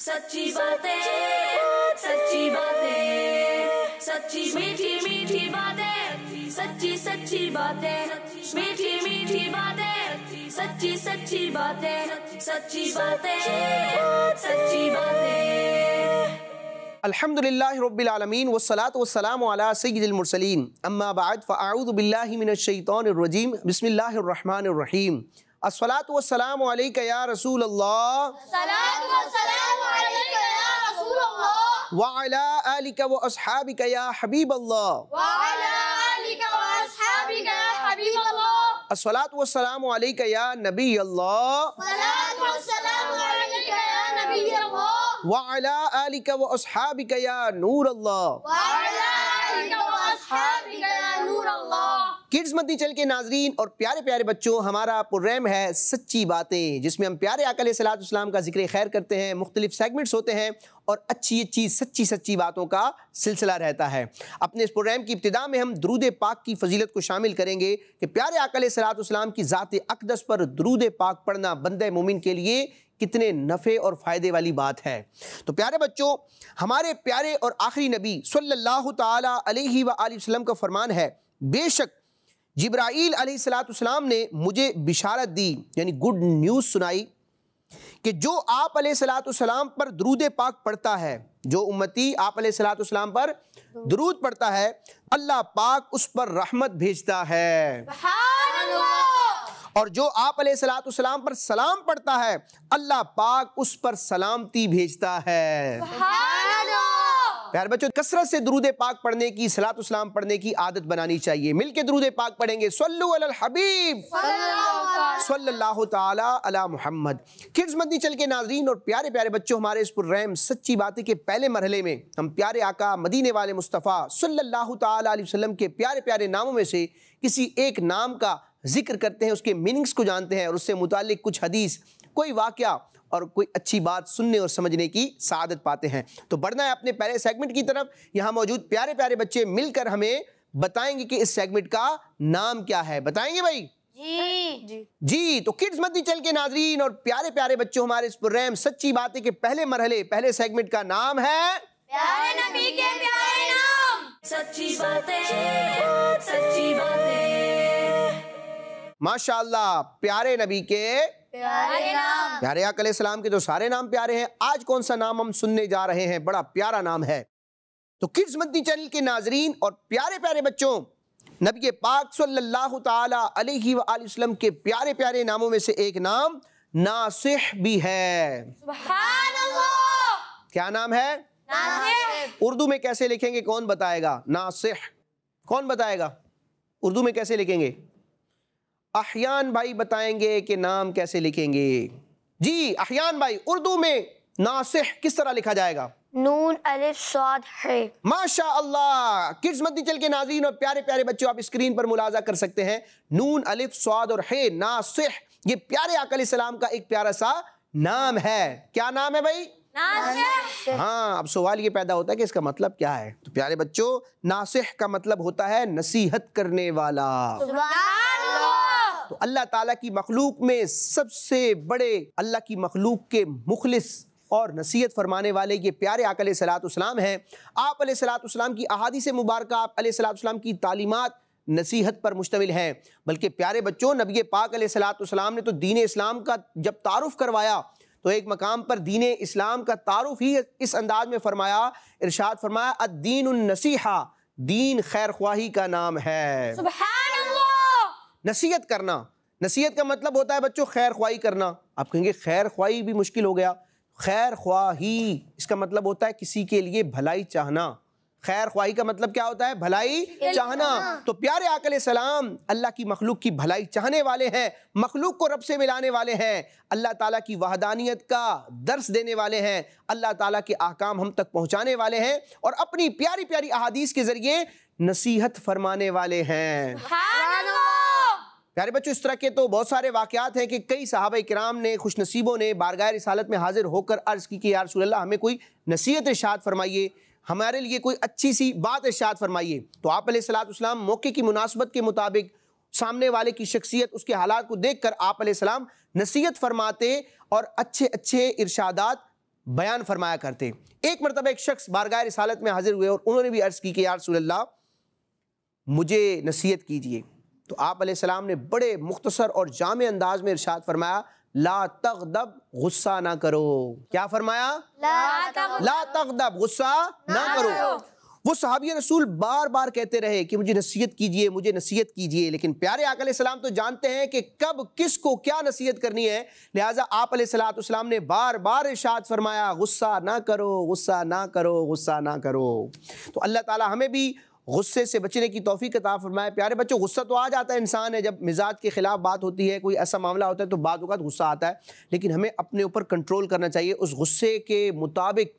सच्ची बातें सच्ची बातें सच्ची मीठी मीठी बातें सच्ची सच्ची बातें मीठी मीठी बातें सच्ची सच्ची बातें सच्ची बातें सच्ची बातें रहीम असलात वसलाम या रसूल अल्लाह वाला अलिका व असहाबिका या हबीब अल्लाह असलात वसलाम या नबी अल्लाह वाला अलिका व असहाबिका या नूर अल्लाह किड्स मदनी चल के नाजरीन और प्यारे प्यारे बच्चों हमारा प्रोग्राम है सच्ची बातें जिसमें हम प्यारे अकल सलाम का जिक्र खैर करते हैं मुख्तलिफ सेगमेंट्स होते हैं और अच्छी अच्छी सच्ची सच्ची बातों का सिलसिला रहता है अपने इस प्रोग्राम की इब्तदा में हम दरूद पाक की फजीलत को शामिल करेंगे कि प्यारे अकल सलाम की ज़ात अकदस पर दरूद पाक पढ़ना बंद मुमिन के लिए कितने नफ़े और फ़ायदे वाली बात है तो प्यारे बच्चों हमारे प्यारे और आखिरी नबी सल्ला तल वसल्लम का फरमान है बेशक जिब्राइल अलैहिस्सलाम ने मुझे बिशारत दी यानी गुड न्यूज़ सुनाई कि जो आप सलाम पर दरूद पाक पढ़ता है जो उम्मती आप सलाम पर दरूद पढ़ता है अल्लाह पाक उस पर रहमत भेजता है और जो आप सलाम पर सलाम पढ़ता है अल्लाह पाक उस पर सलामती भेजता है हाँ। प्यार बच्चों कसरत से दरूद पाक पढ़ने की सलात उस्लाम पढ़ने की आदत बनानी चाहिए मिल के दरूद पाक पढ़ेंगे हबीब अला मोहम्मद किड्स मदनी चल के नाजरीन और प्यारे प्यारे बच्चों हमारे इस पुरम सच्ची बातें के पहले मरहले में हम प्यारे आका मदीने वाले मुस्तफ़ा सल्लल्लाहु ताला अलैहि वसल्लम के प्यारे प्यारे नामों में से किसी एक नाम का जिक्र करते हैं उसके मीनिंग्स को जानते हैं और उससे मुतल कुछ हदीस कोई वाक़ और कोई अच्छी बात सुनने और समझने की सादत पाते हैं तो बढ़ना है अपने पहले सेगमेंट की तरफ यहाँ मौजूद प्यारे प्यारे बच्चे मिलकर हमें बताएंगे कि इस सेगमेंट का नाम क्या है बताएंगे भाई जी जी तो किड्स मत चल के नाजरीन और प्यारे प्यारे बच्चों हमारे इस प्रोग्राम सच्ची बात है कि पहले मरहले पहले सेगमेंट का नाम है प्यारे नबी के प्यारे नाम सच्ची बातें सच्ची बातें माशाल्लाह प्यारे नबी के प्यारे नाम प्यारे सलाम के तो सारे नाम प्यारे हैं आज कौन सा नाम हम सुनने जा रहे हैं बड़ा प्यारा नाम है तो किड्स मदनी चैनल के नाजरीन और प्यारे प्यारे बच्चों नबी पाक सल्लल्लाहु अलैहि वसल्लम के प्यारे प्यारे नामों में से एक नाम नासिह भी है क्या नाम है उर्दू में कैसे लिखेंगे कौन बताएगा नासिह कौन बताएगा उर्दू में कैसे लिखेंगे अहियान भाई बताएंगे कि नाम कैसे लिखेंगे जी अहियान भाई उर्दू में नासिह किस तरह लिखा जाएगा नून अलिफ स्वाद है माशा अल्लाह किस मद्दी चल के नाजीन और प्यारे प्यारे बच्चों आप स्क्रीन पर मुलाजा कर सकते हैं नून अलिफ स्वाद और है नासिह ये प्यारे अकल सलाम का एक प्यारा सा नाम है क्या नाम है भाई हाँ अब सवाल ये पैदा होता है कि इसका मतलब क्या है तो प्यारे बच्चों नासिह का मतलब होता है नसीहत करने वाला तो अल्लाह ताला की मखलूक में सबसे बड़े अल्लाह की मखलूक के मुखलिस और नसीहत फरमाने वाले ये प्यारे आकल सलातम हैं आप सलाम की अहादी से मुबारक आप सलातम की तालीमत नसीहत पर मुश्तमिल हैं बल्कि प्यारे बच्चों नबी पाक सलातम ने तो दीन इस्लाम का जब तारफ़ करवाया तो एक मकाम पर दीन इस्लाम का तारफ़ ही इस अंदाज में फरमाया इरशाद फरमाया अद्दीन नसीहा दीन खैर ख्वाही का नाम है नसीहत करना नसीहत का मतलब होता है बच्चों खैर ख्वाही करना आप कहेंगे खैर ख्वाही भी मुश्किल हो गया खैर ख्वाही इसका मतलब होता है किसी के लिए भलाई चाहना खैर ख्वाही का मतलब क्या होता है भलाई चाहना तो प्यारे आकल सलाम अल्लाह की मखलूक की भलाई चाहने वाले हैं मखलूक को रब से मिलाने वाले हैं अल्लाह ताला की वहदानियत का दर्स देने वाले हैं अल्लाह ताला के आकाम हम तक पहुंचाने वाले हैं और अपनी प्यारी प्यारी अहादीस के ज़रिए नसीहत फरमाने वाले हैं प्यारे बच्चों इस तरह के तो बहुत सारे वाक़ात हैं कि कई साहब कराम ने खुश नसीबों ने बारगाह रिसालत में हाजिर होकर अर्ज़ की कि यार रसोल्ला हमें कोई नसीहत इर्शाद फरमाइए हमारे लिए कोई अच्छी सी बात इर्शाद फरमाइए तो आप सलाम मौके की मुनासबत के मुताबिक सामने वाले की शख्सियत उसके हालात को देख कर आप सलाम नसीहत फरमाते और अच्छे अच्छे इर्शादात बयान फरमाया करते एक मरतबा एक शख्स बारगाह रिसालत में हाजिर हुए और उन्होंने भी अर्ज़ की कि यार सुल्ला मुझे नसीहत कीजिए तो आप सलाम ने बड़े मुख्तसर और जाम अंदाज में इर्शाद फरमाया ला दब गुस्सा ना करो क्या फरमाया ला दब गुस्सा ना करो वो सहाबिया रसूल बार बार कहते रहे कि मुझे नसीहत कीजिए मुझे नसीहत कीजिए लेकिन प्यारे आकल सलाम तो जानते हैं कि कब किस को क्या नसीहत करनी है लिहाजा आप सलाम ने बार बार इशाद फरमाया गुस्सा ना करो गुस्सा ना करो गुस्सा ना करो तो अल्लाह ताला हमें भी गुस्से से बचने की तोफ़ी कता फरमाए प्यारे बच्चों गुस्सा तो आ जाता है इंसान है जब मिजाज के ख़िलाफ़ बात होती है कोई ऐसा मामला होता है तो बाद गुस्सा आता है लेकिन हमें अपने ऊपर कंट्रोल करना चाहिए उस गुस्से के मुताबिक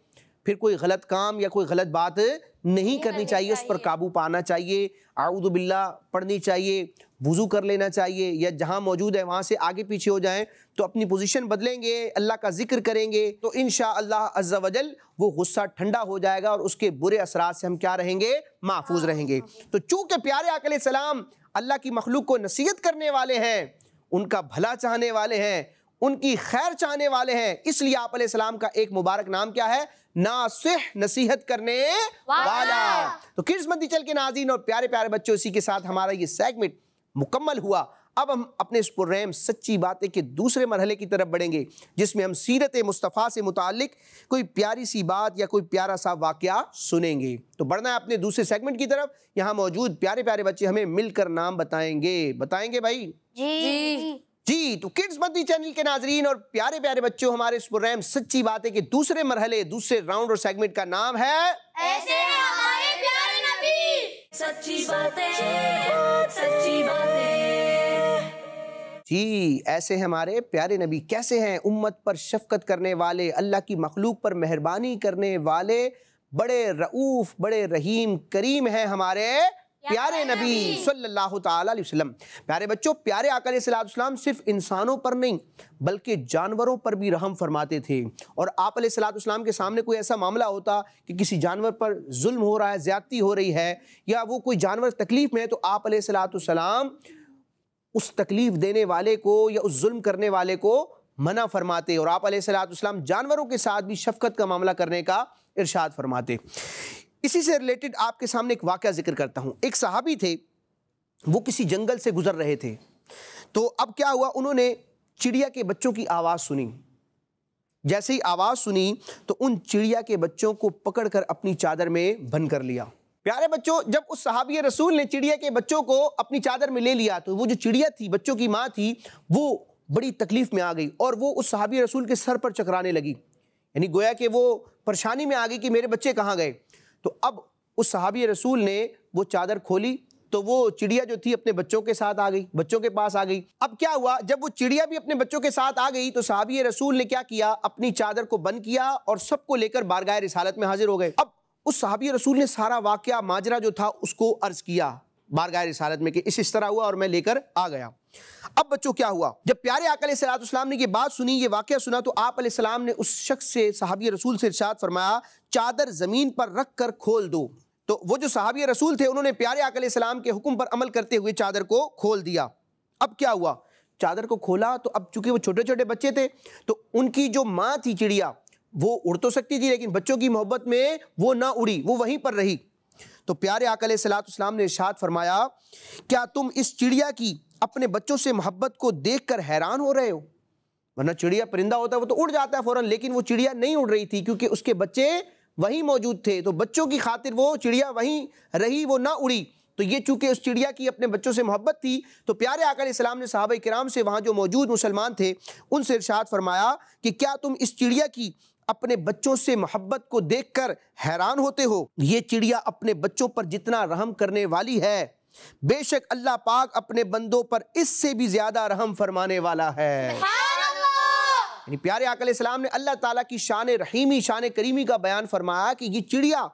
फिर कोई गलत काम या कोई गलत बात नहीं, नहीं करनी चाहिए उस पर काबू पाना चाहिए आउदबिल्ला पढ़नी चाहिए वज़ू कर लेना चाहिए या जहाँ मौजूद है वहाँ से आगे पीछे हो जाएं तो अपनी पोजीशन बदलेंगे अल्लाह का जिक्र करेंगे तो इन अज्जा वजल वो गुस्सा ठंडा हो जाएगा और उसके बुरे असरा से हम क्या रहेंगे महफूज हाँ, रहेंगे तो चूँकि प्यारे आकल सलाम अल्लाह की मखलूक को नसीहत करने वाले हैं उनका भला चाहने वाले हैं उनकी खैर चाहने वाले हैं इसलिए आप सलाम का एक मुबारक नाम क्या है नासिह नसीहत करने वाला तो किस्मती चल के नाजीन और प्यारे प्यारे बच्चों इसी के साथ हमारा ये सेगमेंट मुकम्मल हुआ अब हम अपने इस प्रोग्राम सच्ची बातें के दूसरे मरहले की तरफ बढ़ेंगे जिसमें हम सीरत मुस्तफ़ा से मुतक कोई प्यारी सी बात या कोई प्यारा सा वाक़ सुनेंगे तो बढ़ना है अपने दूसरे सेगमेंट की तरफ यहाँ मौजूद प्यारे प्यारे बच्चे हमें मिलकर नाम बताएंगे बताएंगे भाई जी, जी। जी तो किड्स मद्दी चैनल के नाजरीन और प्यारे प्यारे बच्चों हमारे इस प्रोग्राम सच्ची बात है कि दूसरे मरहले दूसरे राउंड और सेगमेंट का नाम है ऐसे हमारे प्यारे नबी सच्ची बातें सच्ची बातें जी ऐसे हमारे प्यारे नबी कैसे हैं उम्मत पर शफकत करने वाले अल्लाह की मखलूक पर मेहरबानी करने वाले बड़े रऊफ बड़े रहीम करीम हैं हमारे प्यारे नबी सल्लल्लाहु अलैहि वसल्लम प्यारे बच्चों प्यारे आकल सलाम सिर्फ इंसानों पर नहीं बल्कि जानवरों पर भी रहम फरमाते थे और आप सलाम के सामने कोई ऐसा मामला होता कि किसी जानवर पर जुल्म हो रहा है ज़्यादती हो रही है या वो कोई जानवर तकलीफ़ में है तो आप सलाम उस तकलीफ़ देने वाले को या उस जुल्म करने वाले को मना फरमाते और आप सलाम जानवरों के साथ भी शफकत का मामला करने का इरशाद फरमाते इसी से रिलेटेड आपके सामने एक वाक़ जिक्र करता हूँ एक सहाबी थे वो किसी जंगल से गुजर रहे थे तो अब क्या हुआ उन्होंने चिड़िया के बच्चों की आवाज़ सुनी जैसे ही आवाज़ सुनी तो उन चिड़िया के बच्चों को पकड़कर अपनी चादर में बंद कर लिया प्यारे बच्चों जब उस सहाबी रसूल ने चिड़िया के बच्चों को अपनी चादर में ले लिया तो वो जो चिड़िया थी बच्चों की माँ थी वो बड़ी तकलीफ़ में आ गई और वो उस सहाबी रसूल के सर पर चकराने लगी यानी गोया कि वो परेशानी में आ गई कि मेरे बच्चे कहाँ गए तो अब उस सहाबी रसूल ने वो चादर खोली तो वो चिड़िया जो थी अपने बच्चों के साथ आ गई बच्चों के पास आ गई अब क्या हुआ जब वो चिड़िया भी अपने बच्चों के साथ आ गई तो सहाबी रसूल ने क्या किया अपनी चादर को बंद किया और सबको लेकर बारगाह रिसालत में हाजिर हो गए अब उस सहाबी रसूल ने सारा वाक्य माजरा जो था उसको अर्ज़ किया बारगाह रिसालत में कि इस इस तरह हुआ और मैं लेकर आ गया अब बच्चों क्या हुआ जब प्यारे सलाम ने यह बात सुनी ये वाक्य सुना तो आप सलाम ने उस शख्स से सहाबी रसूल से इर्शाद फरमाया चादर ज़मीन पर रख कर खोल दो तो वो जो सहाबी रसूल थे उन्होंने प्यारे आकलम के हुक्म पर अमल करते हुए चादर को खोल दिया अब क्या हुआ चादर को खोला तो अब चूंकि वो छोटे छोटे बच्चे थे तो उनकी जो माँ थी चिड़िया वो उड़ तो सकती थी लेकिन बच्चों की मोहब्बत में वो ना उड़ी वो वहीं पर रही तो प्यारे आकल सलातम ने इर्शाद फरमाया क्या तुम इस चिड़िया की अपने बच्चों से मोहब्बत को देख कर हैरान हो रहे हो वरना चिड़िया परिंदा होता है वो तो उड़ जाता है फ़ौरन लेकिन वो चिड़िया नहीं उड़ रही थी क्योंकि उसके बच्चे वहीं मौजूद थे तो बच्चों की खातिर वो चिड़िया वहीं रही वो ना उड़ी तो ये चूंकि उस चिड़िया की अपने बच्चों से मोहब्बत थी तो प्यारे आकर इस्लाम ने साहब कराम से वहाँ जो मौजूद मुसलमान थे उनसे इर्शाद फरमाया कि क्या तुम इस चिड़िया की अपने बच्चों से मोहब्बत को देखकर हैरान होते हो ये चिड़िया अपने बच्चों पर जितना रहम करने वाली है बेशक अल्लाह पाक अपने बंदों पर इससे भी ज्यादा रहम फरमाने वाला है प्यारे आकल सलाम ने अल्लाह ताला की शान रहीमी शान करीमी का बयान फरमाया कि ये चिड़िया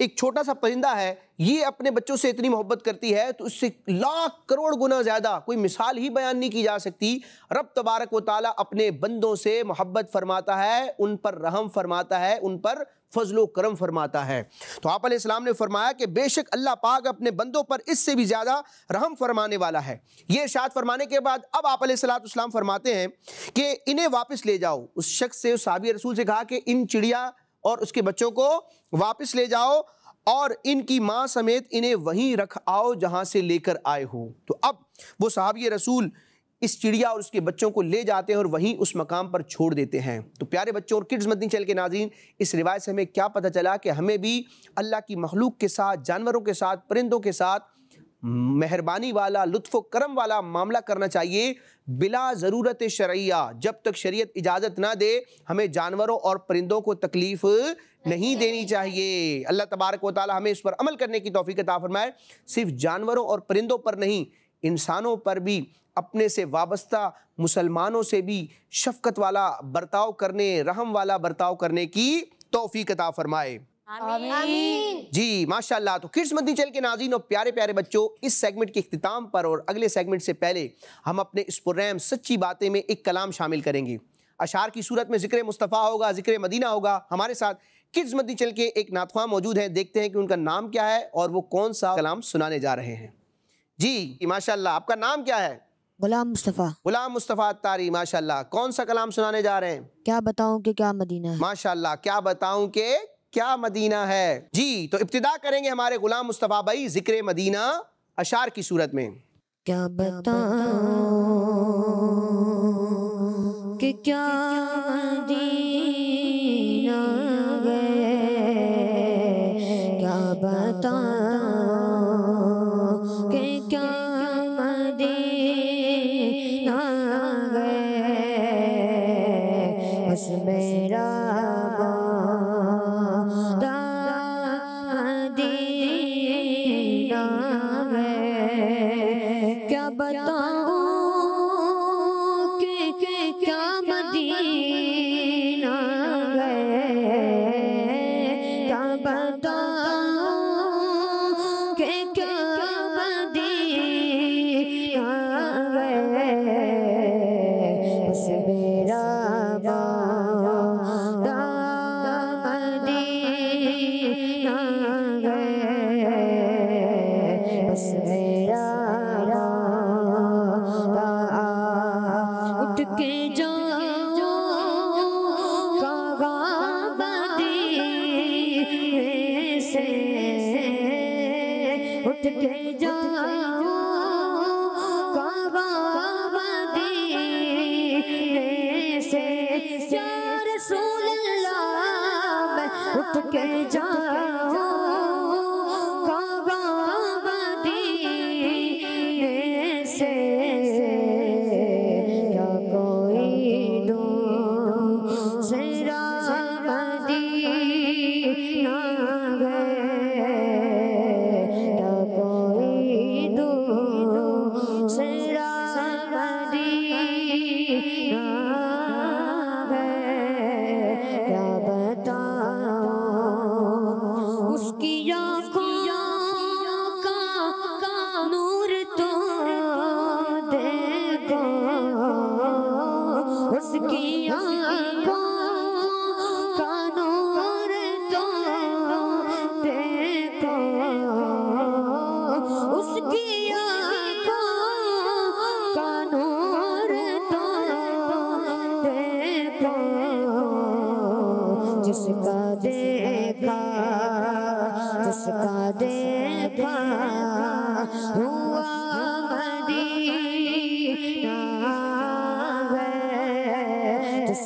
एक छोटा सा परिंदा है ये अपने बच्चों से इतनी मोहब्बत करती है तो उससे लाख करोड़ गुना ज़्यादा कोई मिसाल ही बयान नहीं की जा सकती रब तबारक व ताली अपने बंदों से मोहब्बत फरमाता है उन पर रहम फरमाता है उन पर फजलो करम फरमाता है तो आप इस्लाम ने फरमाया कि बेशक अल्लाह पाक अपने बंदों पर इससे भी ज़्यादा रहम फरमाने वाला है ये इर्शाद फरमाने के बाद अब आप सलाम फरमाते हैं कि इन्हें वापस ले जाओ उस शख्स से उस साबिर रसूल से कहा कि इन चिड़िया और उसके बच्चों को वापस ले जाओ और इनकी माँ समेत इन्हें वहीं रख आओ जहाँ से लेकर आए हो तो अब वो साहब ये रसूल इस चिड़िया और उसके बच्चों को ले जाते हैं और वहीं उस मकाम पर छोड़ देते हैं तो प्यारे बच्चों और किड्स मदनी चल के नाजीन इस रिवायत से हमें क्या पता चला कि हमें भी अल्लाह की मखलूक के साथ जानवरों के साथ परिंदों के साथ मेहरबानी वाला लुत्फ़ करम वाला मामला करना चाहिए बिला ज़रूरत शरिया जब तक शरीयत इजाज़त ना दे हमें जानवरों और परिंदों को तकलीफ़ नहीं देनी चाहिए अल्लाह तबारक व हमें इस पर अमल करने की तोफ़ी कता फरमाए सिर्फ जानवरों और परिंदों पर नहीं इंसानों पर भी अपने से वाबस्ता मुसलमानों से भी शफकत वाला बर्ताव करने रहम वाला बर्ताव करने की तोफ़ी कता फरमाए जी माशाल्लाह तो किड्स मदनी चैनल के नाजीन और प्यारे प्यारे बच्चों इस सेगमेंट के अख्ताम पर और अगले सेगमेंट से पहले हम अपने इस प्रोग्राम सच्ची बातें में एक कलाम शामिल करेंगे अशार की सूरत में जिक्र मुस्तफ़ा होगा जिक्र मदीना होगा हमारे साथ किड्स मदनी चैनल के एक नातवा मौजूद हैं देखते हैं कि उनका नाम क्या है और वो कौन सा कलाम सुनाने जा रहे हैं जी माशा आपका नाम क्या है गुलाम मुस्तफ़ा गुलाम मुस्तफ़ा तारी माशा कौन सा कलाम सुनाने जा रहे हैं क्या बताऊँ की क्या मदीना माशा क्या बताऊँ के क्या मदीना है जी तो इब्तदा करेंगे हमारे गुलाम मुस्तफ़ा भाई जिक्र मदीना अशार की सूरत में क्या बता कि क्या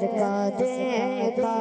इसका देखा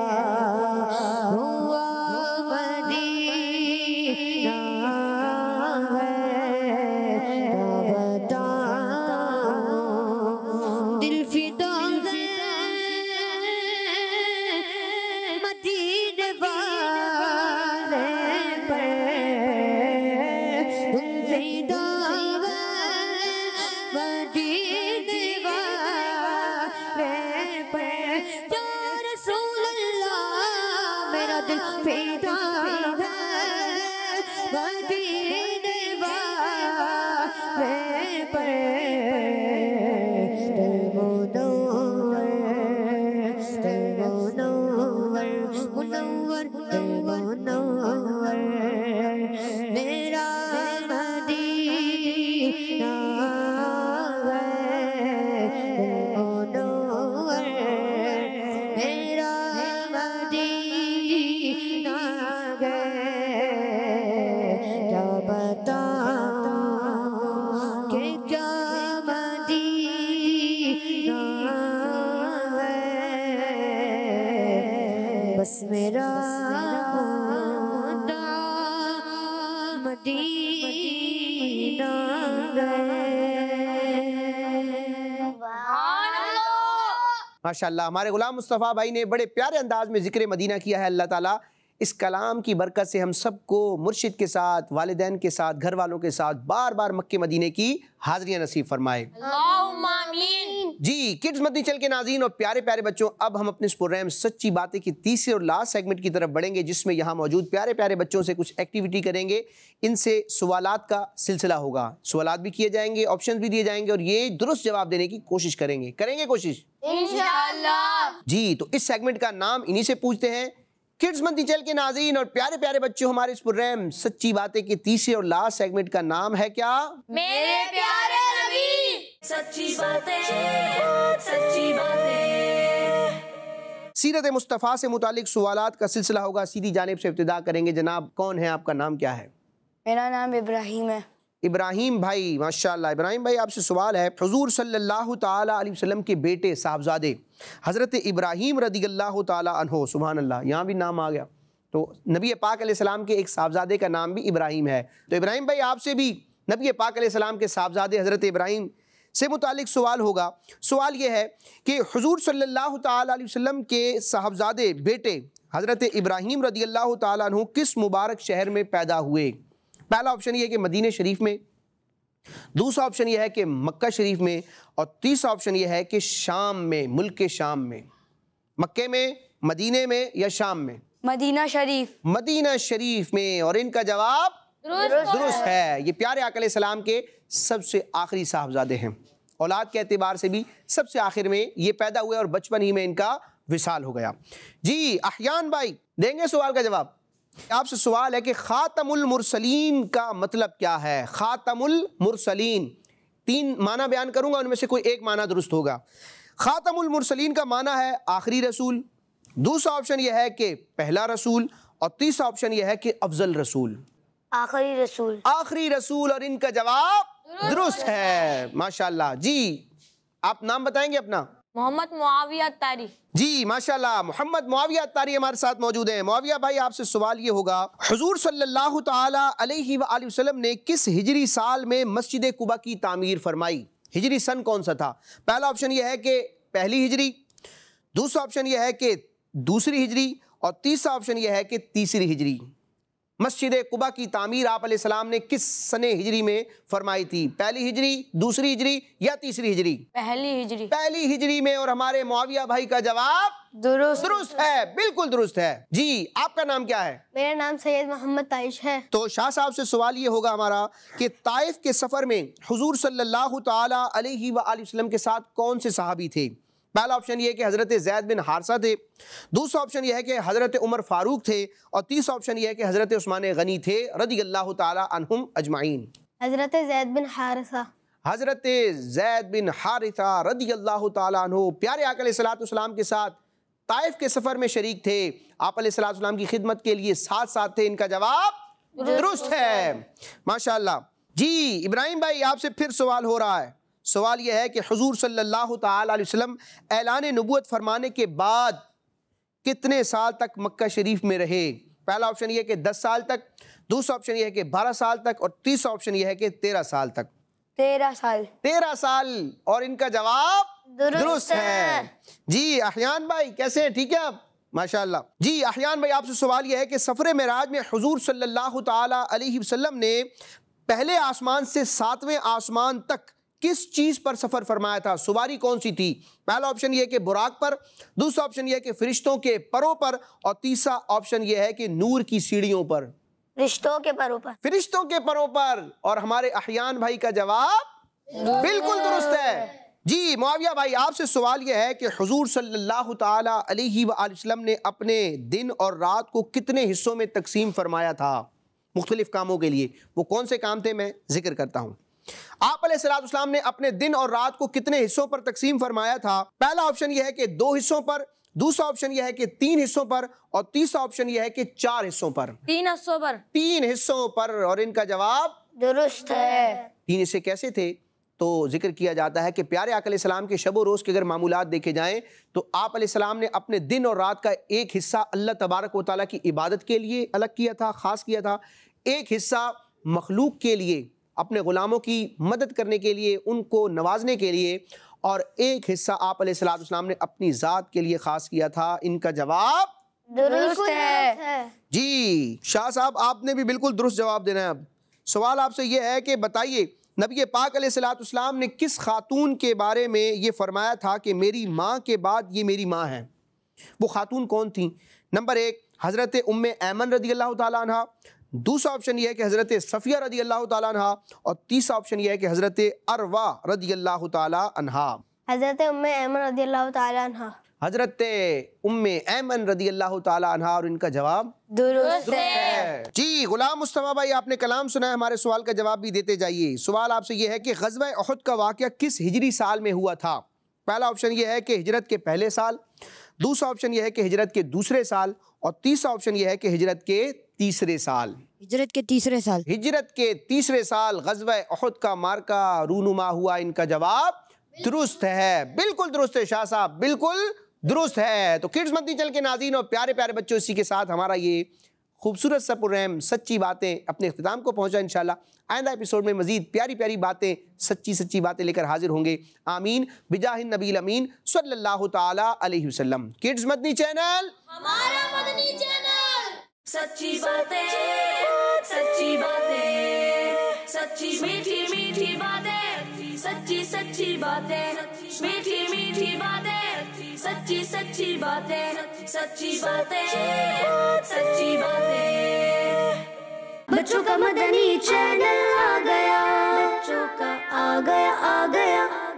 मदीना माशाल्लाह हमारे गुलाम मुस्तफ़ा भाई ने बड़े प्यारे अंदाज में जिक्र मदीना किया है अल्लाह ताला इस कलाम की बरकत से हम सबको मुर्शिद के साथ वालदेन के साथ घर वालों के साथ बार बार मक्के मदीने की हाजिरियाँ नसीब फरमाए जी किड्स मदनी चल के नाजीन और प्यारे प्यारे बच्चों अब हम अपने इस प्रोग्राम सच्ची बातें की तीसरे और लास्ट सेगमेंट की तरफ बढ़ेंगे जिसमें यहाँ मौजूद प्यारे प्यारे बच्चों से कुछ एक्टिविटी करेंगे इनसे सवाल का सिलसिला होगा सवालत भी किए जाएंगे ऑप्शन भी दिए जाएंगे और ये दुरुस्त जवाब देने की कोशिश करेंगे करेंगे कोशिश जी तो इस सेगमेंट का नाम इन्हीं से पूछते हैं किड्स मंथी चैल के नाजीन और प्यारे प्यारे बच्चों हमारे इस प्रोग्राम सच्ची बातें के तीसरे और लास्ट सेगमेंट का नाम है क्या मेरे प्यारे सच्ची सच्ची बातें सीरत मुस्तफ़ा से मुतालिक सवाल का सिलसिला होगा सीधी जानब से इब्तदा करेंगे जनाब कौन है आपका नाम क्या है मेरा नाम इब्राहिम है इब्राहिम भाई माशा इब्राहिम भाई आपसे सवाल है फजूर सल्लल्लाहु के बेटे साहबजादे हज़रत इब्राहिम रदी अल्लाह तहो सुबहान अल्लाह यहाँ भी नाम आ गया तो नबी पाक सलाम के एक साहबजादे का नाम भी इब्राहिम है तो इब्राहिम भाई आपसे भी नबी पाक सलाम के साहबजादे हज़रत इब्राहिम से मुतल सवाल होगा सवाल यह है कि हजूर सल्ला वसम के साहबजादे बेटे हज़रत इब्राहिम रदी अल्लाह तु किस मुबारक शहर में पैदा हुए पहला ऑप्शन ये कि मदीन शरीफ में दूसरा ऑप्शन यह है कि मक्का शरीफ में और तीसरा ऑप्शन यह है कि शाम में मुल्क के शाम में मक्के में मदीने में या शाम में मदीना शरीफ मदीना शरीफ में और इनका जवाब दुरुस्त है ये प्यारे अकल सलाम के सबसे आखिरी साहबजादे हैं औलाद के अतबार से भी सबसे आखिर में ये पैदा हुए और बचपन ही में इनका विशाल हो गया जी अहियान भाई देंगे सवाल का जवाब आपसे सवाल है कि ख़ातमुल मुरसलीन का मतलब क्या है ख़ातमुल मुरसलीन तीन माना बयान करूंगा उनमें से कोई एक माना दुरुस्त होगा ख़ातमुल मुरसलीन का माना है आखिरी रसूल दूसरा ऑप्शन यह है कि पहला रसूल और तीसरा ऑप्शन यह है कि अफजल रसूल आखिरी रसूल आखिरी रसूल और इनका जवाब दुरुस्त है माशाल्लाह जी आप नाम बताएंगे अपना मोहम्मद मुआविया तारी जी माशाल्लाह मोहम्मद मुआविया तारी हमारे साथ मौजूद हैं मुआविया भाई आपसे सवाल ये होगा हजूर सल्लल्लाहु अलैहि वसल्लम ने किस हिजरी साल में मस्जिद कुबा की तामीर फरमाई हिजरी सन कौन सा था पहला ऑप्शन यह है कि पहली हिजरी दूसरा ऑप्शन यह है कि दूसरी हिजरी और तीसरा ऑप्शन यह है कि तीसरी हिजरी मस्जिद कुबा की तामीर आप ने किस सन हिजरी में फरमाई थी पहली हिजरी दूसरी हिजरी या तीसरी हिजरी पहली हिजरी पहली हिजरी में और हमारे मुआविया भाई का जवाब दुरुस्त दुरुस्त है बिल्कुल दुरुस्त है जी आपका नाम क्या है मेरा नाम सैयद मोहम्मद ताइश है तो शाह साहब से सवाल ये होगा हमारा कि ताइफ के सफर में हजूर सल्लल्लाहु अलैहि के साथ कौन से साहबी थे पहला ऑप्शन ये कि हज़रत जैद बिन हारसा थे दूसरा ऑप्शन यह है कि हज़रत उमर फ़ारूक थे और तीसरा ऑप्शन यह है कि हज़रत उस्मान गनी थे रदी अल्लाह तुम अजमाइन हज़रत जैद बिन हारसा हज़रत जैद बिन हारिथा रदी अल्लाह तु प्यारे सलाम के साथ ताइफ के सफ़र में शरीक थे आप सलाम की खिदमत के लिए साथ साथ थे इनका जवाब दुरुस्त है माशा जी इब्राहिम भाई आपसे फिर सवाल हो रहा है सवाल यह है कि हजूर सल्लल्लाहु अलैहि वसल्लम ऐलान नबूत फरमाने के बाद कितने साल तक मक्का शरीफ में रहे पहला ऑप्शन यह है कि दस साल तक दूसरा ऑप्शन यह है कि बारह साल तक और तीसरा ऑप्शन यह है कि तेरह साल तक तेरह साल तेरह साल और इनका जवाब दुरुस्त है जी अहियान भाई कैसे हैं ठीक है आप माशाल्लाह जी अहियान भाई आपसे सवाल यह है कि सफ़र मराज में हजूर सल्लल्लाहु अलैहि वसल्लम ने पहले आसमान से सातवें आसमान तक किस चीज़ पर सफ़र फरमाया था सुवारी कौन सी थी पहला ऑप्शन यह कि बुराक पर दूसरा ऑप्शन यह कि फरिश्तों के परों पर और तीसरा ऑप्शन यह है कि नूर की सीढ़ियों पर फरिश्तों के परों पर फरिश्तों के परों पर और हमारे अहियान भाई का जवाब बिल्कुल दुरुस्त है जी मुआविया भाई आपसे सवाल यह है कि हजूर सल्लल्लाहु ताला अलैहि वसल्लम ने अपने दिन और रात को कितने हिस्सों में तकसीम फरमाया था मुख्तलिफ़ कामों के लिए वो कौन से काम थे मैं जिक्र करता हूँ आप सलाम ने अपने दिन और रात को कितने हिस्सों पर तकसीम फरमाया था पहला ऑप्शन यह है कि दो हिस्सों पर दूसरा ऑप्शन यह है कि तीन हिस्सों पर और तीसरा ऑप्शन यह है कि चार हिस्सों पर तीन हिस्सों पर तीन हिस्सों पर और इनका जवाब दुरुस्त है तीन हिस्से कैसे थे तो जिक्र किया जाता है कि प्यारे आकल सलाम के शबो रोज़ के अगर मामूलात देखे जाएँ तो आप सलाम ने अपने दिन और रात का एक हिस्सा अल्लाह तबारक वाली की इबादत के लिए अलग किया था ख़ास किया था एक हिस्सा मखलूक के लिए अपने ग़ुलामों की मदद करने के लिए उनको नवाजने के लिए और एक हिस्सा आप सलाम ने अपनी ज़ात के लिए ख़ास किया था इनका जवाब दुरुस्त है जी शाह साहब आपने भी बिल्कुल दुरुस्त जवाब देना है अब सवाल आपसे यह है कि बताइए नबी पाक सलाम ने किस खातून के बारे में ये फरमाया था कि मेरी माँ के बाद ये मेरी माँ है वो खातून कौन थी नंबर एक हज़रत उम्म ऐमन रदी अल्लाह तह दूसरा ऑप्शन यह है कि हज़रत सफ़िया रदी अल्लाह तहा और तीसरा ऑप्शन यह है कि हज़रत अरवा रदी अल्लाह तहा हज़रत उम ऐमन रदी अल्लाह तहा हज़रत उम ऐमन रदी अल्लाह तहा और इनका जवाब दुरुस्त है जी गुलाम मुस्तफ़ा भाई आपने कलाम सुना है हमारे सवाल का जवाब भी देते जाइए सवाल आपसे यह है कि गजब अहद का वाक़ किस हिजरी साल में हुआ था पहला ऑप्शन यह है कि हिजरत के पहले साल दूसरा ऑप्शन यह है कि हिजरत के दूसरे साल और तीसरा ऑप्शन यह है कि हिजरत के तीसरे साल हिजरत के तीसरे साल हिजरत के तीसरे साल गजब अहद का मार्का रूनुमा हुआ इनका जवाब दुरुस्त है बिल्कुल दुरुस्त है शाह साहब बिल्कुल दुरुस्त है तो किड्स मदनी चल के नाजीन और प्यारे प्यारे बच्चों इसी के साथ हमारा ये खूबसूरत सा प्रोग्राम सच्ची बातें अपने अख्ताम को पहुँचा इन शाला आइंदा एपिसोड में मजीद प्यारी प्यारी बातें सच्ची सच्ची बातें लेकर हाजिर होंगे आमीन बिजाह नबील अमीन सल्ला तसलम किड्स मदनी चैनल हमारा मदनी चैनल सच्ची बातें सच्ची बातें सच्ची मीठी मीठी बातें सच्ची सच्ची बातें मीठी मीठी बातें सच्ची सच्ची बातें सच्ची बातें सच्ची बातें बच्चों का मदनी चैनल आ गया बच्चों का आ गया आ गया